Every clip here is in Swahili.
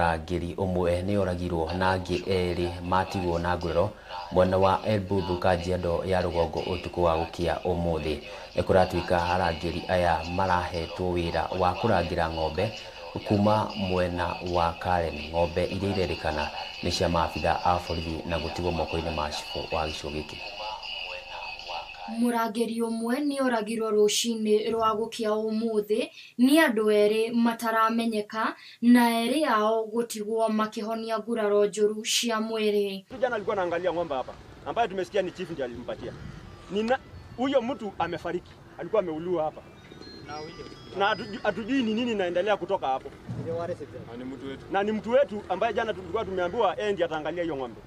murangiri umwe ni oragirwo na angi eri matigwo na nguraro mwena wa elbuthu kajiado ya rugongo utuku wa gukia umuthi kuratuika arangiri aya marahetwo wira wa kurangira ng'ombe kuma mwena wa Karen ng'ombe iria irerikana ni cia maabitha a borithi na gutigwo moko-ini ma wa gĩcigo gĩkĩ murangeri umwe nioragirwo ruciinĩ rwa gũkia ũmũthĩ nĩ andũ erĩ mataramenyeka na erĩ ao gũtigwo makihonia nguraro njũru cia mwĩrĩ. tujana alikuwa naangalia ngomba hapa ambaye tumesikia ni chief ndiye alimpatia. Nina huyo mtu amefariki, alikuwa ameuliwa hapa na hatujui ni nini inaendelea kutoka hapo, ah, na ni mtu wetu ambaye jana tulikuwa tumeambiwa yeye ndiye ataangalia hiyo ng'ombe,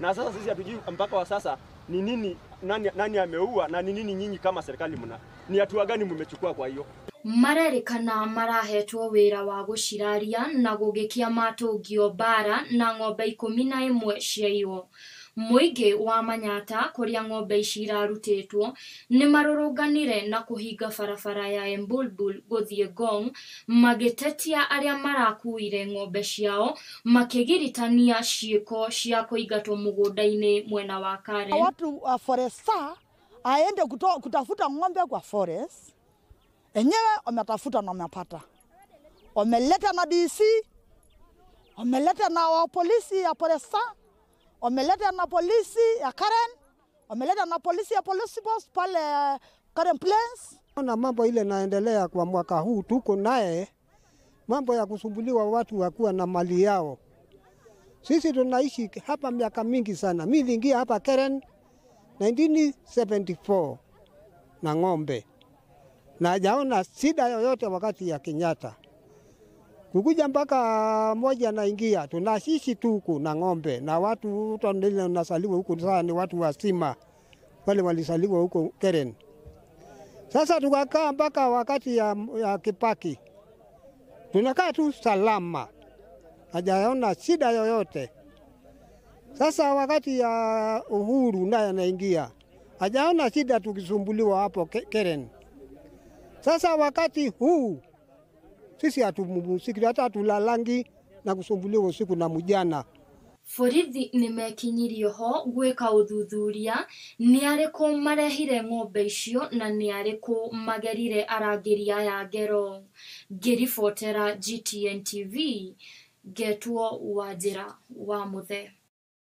na sasa sisi hatujui mpaka wa sasa ni nini nani, nani ameua na ni nini nyinyi kama serikali mna ni hatua gani mmechukua? Kwa hiyo marerikana marahetwo wira wa gushiraria na gugikia matungio mbara na ng'ombe ikumi na imwe ciaiwo muingi wa Manyatta kuria ng'ombe ici irarutitwo ni marũrũnganire na kũhinga barabara ya Embulbul gũthiĩ Ngong magĩtetia arĩa marakuire ng'ombe ciao makĩgiritania ciĩko cia kũingatwo mũgũnda-inĩ mwena wa Karen. Watu wa foresta aende kutafuta ng'ombe kwa forest, enyewe wametafuta na wamepata, omeleta na DC, wameleta na polisi ya foresta wameleta na polisi ya Karen, wameleta na polisi ya police post pale eh, Karen Plains. Na mambo ile naendelea kwa mwaka huu tuko naye, mambo ya kusumbuliwa watu wakuwa na mali yao. Sisi tunaishi hapa miaka mingi sana. Mimi niliingia hapa Karen 1974 na ng'ombe na shida yoyote wakati ya Kenyatta kukuja mpaka moja naingia tu na sisi tu huku na ng'ombe na watu nasaliwa huku saa ni watu wasima wale walisaliwa huko Keren. Sasa tukakaa mpaka wakati ya, ya Kipaki, tunakaa tu salama, hajaona shida yoyote. Sasa wakati ya Uhuru naye anaingia, hajaona shida tukisumbuliwa hapo Keren. Sasa wakati huu sisi hatumsiki hata hatulalangi na kusumbuliwa usiku na mujana borithi nä mekinyirio ho gwĩka ũthuthuria nä arä marehire ng'ombe icio na nä arä magerire arangäri aya ngero ngĩribotera GTN TV ngetwo wa wa må